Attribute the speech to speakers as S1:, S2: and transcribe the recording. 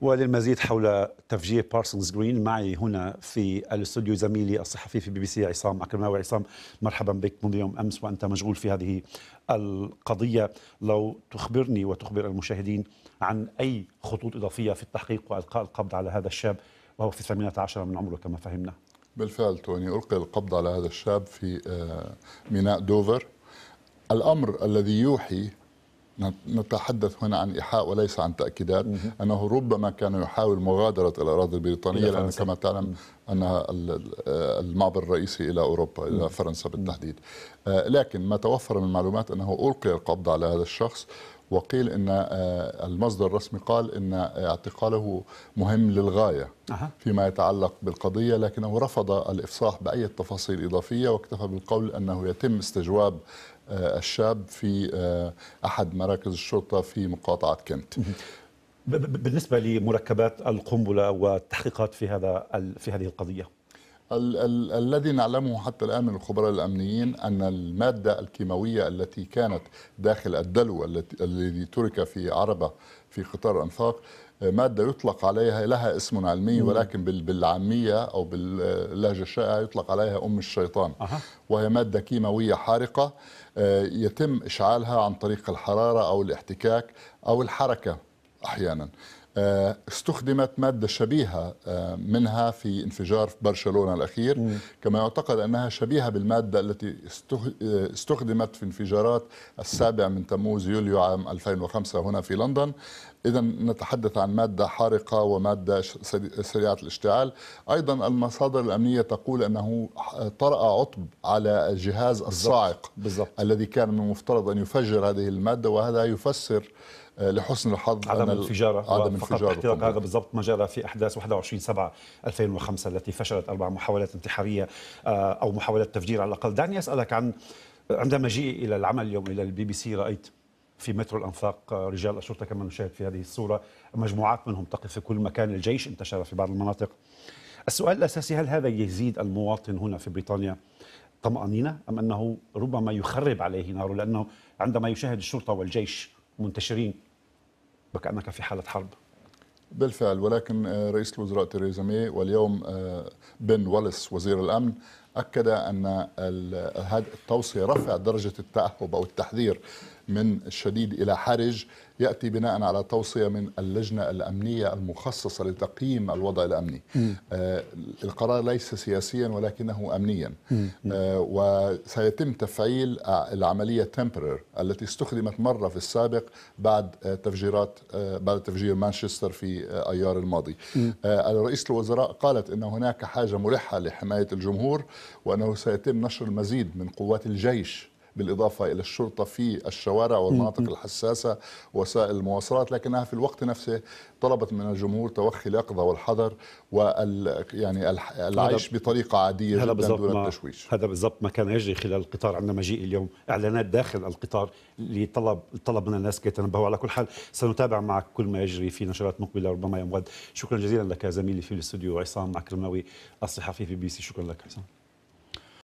S1: وللمزيد حول تفجير بارسلز جرين معي هنا في الاستوديو زميلي الصحفي في بي بي سي عصام اكرماوي عصام مرحبا بك منذ يوم امس وانت مشغول في هذه القضيه لو تخبرني وتخبر المشاهدين عن اي خطوط اضافيه في التحقيق والقاء القبض على هذا الشاب وهو في الثامنه عشر من عمره كما فهمنا
S2: بالفعل توني ألقي القبض على هذا الشاب في آه، ميناء دوفر الأمر الذي يوحي نتحدث هنا عن إيحاء وليس عن تأكيدات أنه ربما كان يحاول مغادرة الأراضي البريطانية لأن كما تعلم أنها آه، المعبر الرئيسي إلى أوروبا إلى فرنسا بالتحديد آه، لكن ما توفر من معلومات أنه ألقي القبض على هذا الشخص وقيل ان آه، المصدر الرسمي قال ان آه، اعتقاله مهم للغايه فيما يتعلق بالقضيه لكنه رفض الافصاح باي تفاصيل اضافيه واكتفى بالقول انه يتم استجواب آه، الشاب في احد مراكز الشرطه في مقاطعه كنت بالنسبه لمركبات القنبله والتحقيقات في هذا في هذه القضيه ال ال الذي نعلمه حتى الآن من الخبراء الأمنيين أن المادة الكيماوية التي كانت داخل الدلو الذي ترك في عربة في قطار أنفاق مادة يطلق عليها لها اسم علمي ولكن بالعامية أو باللهجة الشائعة يطلق عليها أم الشيطان وهي مادة كيماوية حارقة آه، يتم إشعالها عن طريق الحرارة أو الاحتكاك أو الحركة أحيانا آه، استخدمت مادة شبيهة آه، منها في انفجار في برشلونة الأخير كما يعتقد أنها شبيهة بالمادة التي آه، استخدمت في انفجارات السابع من تموز يوليو عام 2005 هنا في لندن إذا نتحدث عن مادة حارقة ومادة سريعة الاشتعال أيضا المصادر الأمنية تقول أنه طرأ عطب على الجهاز الصاعق بالزبط. الذي كان من المفترض أن يفجر هذه المادة وهذا يفسر آه، لحسن الحظ عدم انفجاره عدم انفجاره اختراق هذا
S1: بالضبط ما جرى في احداث 21 7 2005 التي فشلت اربع محاولات انتحاريه آه، او محاولات تفجير على الاقل دعني اسالك عن عندما جيء الى العمل اليوم الى البي بي سي رايت في مترو الانفاق آه، رجال الشرطه كما نشاهد في هذه الصوره مجموعات منهم تقف في كل مكان الجيش انتشر في بعض المناطق السؤال الاساسي هل هذا يزيد المواطن هنا في بريطانيا طمأنينة أم أنه ربما يخرب عليه ناره لأنه عندما يشاهد الشرطة والجيش منتشرين وكأنك في حالة حرب
S2: بالفعل ولكن آه، رئيس الوزراء تيريزا مي واليوم آه، بن والس وزير الأمن أكد أن هذا التوصية رفع درجة التأهب أو التحذير من الشديد إلى حرج يأتي بناء على توصية من اللجنة الأمنية المخصصة لتقييم الوضع الأمني آه القرار ليس سياسيا ولكنه أمنيا آه وسيتم تفعيل العملية تمبرر التي استخدمت مرة في السابق بعد آه تفجيرات آه بعد تفجير مانشستر في آه أيار الماضي آه رئيس الوزراء قالت أن هناك حاجة ملحة لحماية الجمهور وأنه سيتم نشر المزيد من قوات الجيش بالإضافة إلى الشرطة في الشوارع والمناطق الحساسة وسائل المواصلات لكنها في الوقت نفسه طلبت من الجمهور توخي اليقظة والحذر وال يعني العيش بطريقة عادية جدا دون
S1: التشويش هذا بالضبط ما كان يجري خلال القطار عندنا مجيء اليوم إعلانات داخل القطار لطلب طلب من الناس كي يتنبهوا على كل حال سنتابع معك كل ما يجري في نشرات مقبلة ربما يوم غد شكرا جزيلا لك زميلي في الاستوديو عصام عكرماوي الصحفي في بي سي شكرا لك عصام